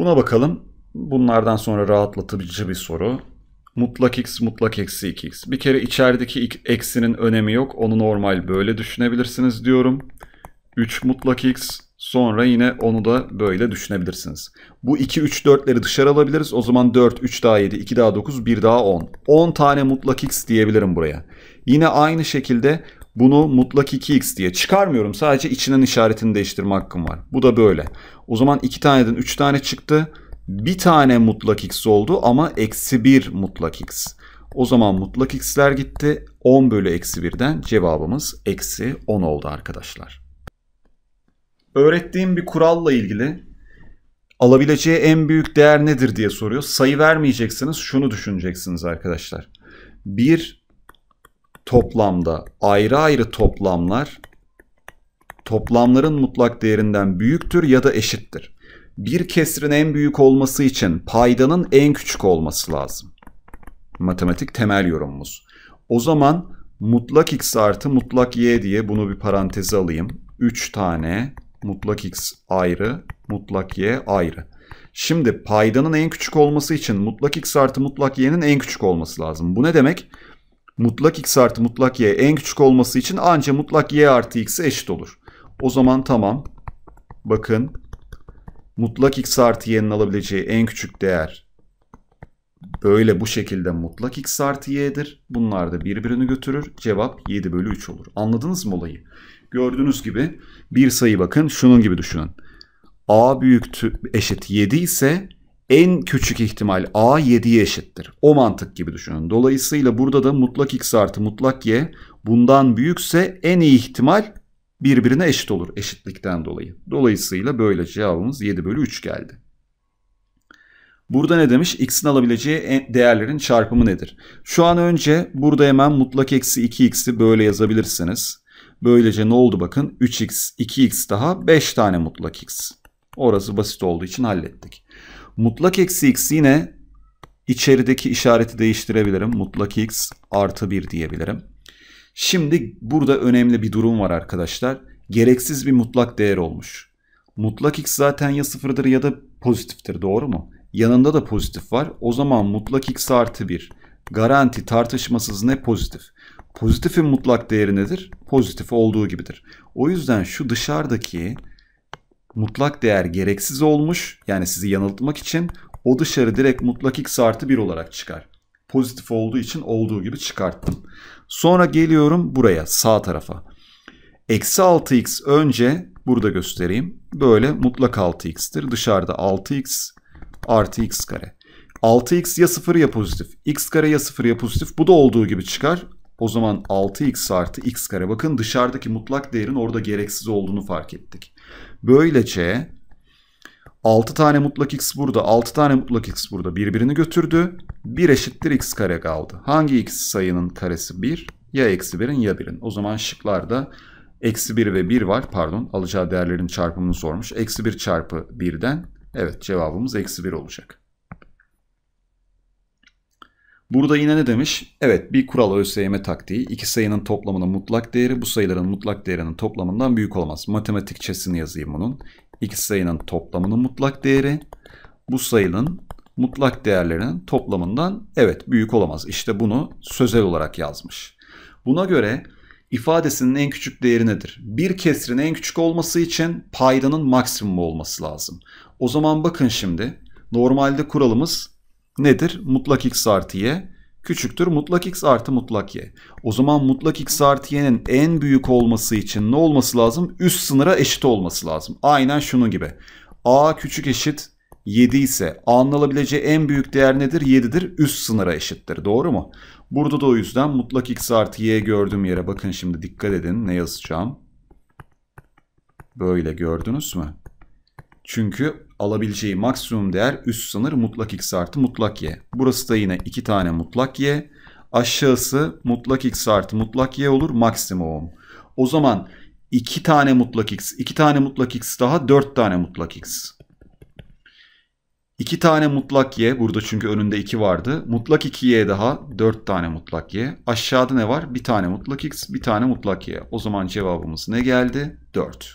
Buna bakalım. Bunlardan sonra rahatlatıcı bir soru. Mutlak x mutlak eksi 2x. Bir kere içerideki eksinin önemi yok. Onu normal böyle düşünebilirsiniz diyorum. 3 mutlak x Sonra yine onu da böyle düşünebilirsiniz. Bu 2, 3, 4'leri dışarı alabiliriz. O zaman 4, 3 daha 7, 2 daha 9, 1 daha 10. 10 tane mutlak x diyebilirim buraya. Yine aynı şekilde bunu mutlak 2x diye çıkarmıyorum. Sadece içinin işaretini değiştirme hakkım var. Bu da böyle. O zaman 2 taneden 3 tane çıktı. Bir tane mutlak x oldu ama eksi 1 mutlak x. O zaman mutlak x'ler gitti. 10 bölü eksi 1'den cevabımız eksi 10 oldu arkadaşlar. Öğrettiğim bir kuralla ilgili alabileceği en büyük değer nedir diye soruyor. Sayı vermeyeceksiniz şunu düşüneceksiniz arkadaşlar. Bir toplamda ayrı ayrı toplamlar toplamların mutlak değerinden büyüktür ya da eşittir. Bir kesrin en büyük olması için paydanın en küçük olması lazım. Matematik temel yorumumuz. O zaman mutlak x artı mutlak y diye bunu bir paranteze alayım. 3 tane mutlak x ayrı, mutlak y ayrı. Şimdi paydanın en küçük olması için mutlak x artı mutlak y'nin en küçük olması lazım. Bu ne demek? mutlak x artı mutlak y en küçük olması için anca mutlak y artı x'e eşit olur. O zaman tamam. Bakın mutlak x artı y'nin alabileceği en küçük değer böyle bu şekilde mutlak x artı y'dir. Bunlar da birbirini götürür. Cevap 7 bölü 3 olur. Anladınız mı olayı? Gördüğünüz gibi bir sayı bakın şunun gibi düşünün. A büyüktü eşit 7 ise en küçük ihtimal a 7'ye eşittir. O mantık gibi düşünün. Dolayısıyla burada da mutlak x artı mutlak y bundan büyükse en iyi ihtimal birbirine eşit olur eşitlikten dolayı. Dolayısıyla böyle cevabımız 7 bölü 3 geldi. Burada ne demiş? X'in alabileceği değerlerin çarpımı nedir? Şu an önce burada hemen mutlak eksi 2x'i böyle yazabilirsiniz. Böylece ne oldu bakın? 3x, 2x daha 5 tane mutlak x. Orası basit olduğu için hallettik. Mutlak eksi x yine içerideki işareti değiştirebilirim. Mutlak x artı 1 diyebilirim. Şimdi burada önemli bir durum var arkadaşlar. Gereksiz bir mutlak değer olmuş. Mutlak x zaten ya sıfırdır ya da pozitiftir doğru mu? Yanında da pozitif var. O zaman mutlak x artı 1. Garanti tartışmasız ne pozitif? Pozitifin mutlak değeri nedir? Pozitif olduğu gibidir. O yüzden şu dışarıdaki mutlak değer gereksiz olmuş. Yani sizi yanıltmak için o dışarı direkt mutlak x artı 1 olarak çıkar. Pozitif olduğu için olduğu gibi çıkarttım. Sonra geliyorum buraya sağ tarafa. Eksi 6x önce burada göstereyim. Böyle mutlak 6x'tir. Dışarıda 6x artı x kare. 6x ya 0 ya pozitif. x kare ya 0 ya pozitif. Bu da olduğu gibi çıkar. O zaman 6x artı x kare. Bakın dışarıdaki mutlak değerin orada gereksiz olduğunu fark ettik. Böylece 6 tane mutlak x burada, 6 tane mutlak x burada birbirini götürdü. 1 eşittir x kare kaldı. Hangi x sayının karesi 1? Ya eksi 1'in ya 1'in. O zaman şıklarda eksi 1 ve 1 var. Pardon alacağı değerlerin çarpımını sormuş. Eksi 1 çarpı 1'den evet cevabımız eksi 1 olacak. Burada yine ne demiş? Evet bir kural ÖSYM taktiği. İki sayının toplamının mutlak değeri bu sayıların mutlak değerinin toplamından büyük olmaz. Matematikçesini yazayım bunun. İki sayının toplamının mutlak değeri bu sayının mutlak değerlerinin toplamından evet büyük olamaz. İşte bunu sözel olarak yazmış. Buna göre ifadesinin en küçük değeri nedir? Bir kesrin en küçük olması için paydanın maksimum olması lazım. O zaman bakın şimdi normalde kuralımız nedir? Mutlak x artı y küçüktür mutlak x artı mutlak y. O zaman mutlak x artı y'nin en büyük olması için ne olması lazım? Üst sınıra eşit olması lazım. Aynen şunun gibi. a küçük eşit 7 ise a'nın en büyük değer nedir? 7'dir. Üst sınıra eşittir. Doğru mu? Burada da o yüzden mutlak x artı y gördüğüm yere bakın şimdi dikkat edin ne yazacağım. Böyle gördünüz mü? Çünkü alabileceği maksimum değer üst sınır mutlak x artı mutlak y. Burası da yine 2 tane mutlak y. Aşağısı mutlak x artı mutlak y olur maksimum. O zaman 2 tane mutlak x, 2 tane mutlak x daha 4 tane mutlak x. 2 tane mutlak y burada çünkü önünde 2 vardı. Mutlak 2y daha 4 tane mutlak y. Aşağıda ne var? 1 tane mutlak x, 1 tane mutlak y. O zaman cevabımız ne geldi? 4.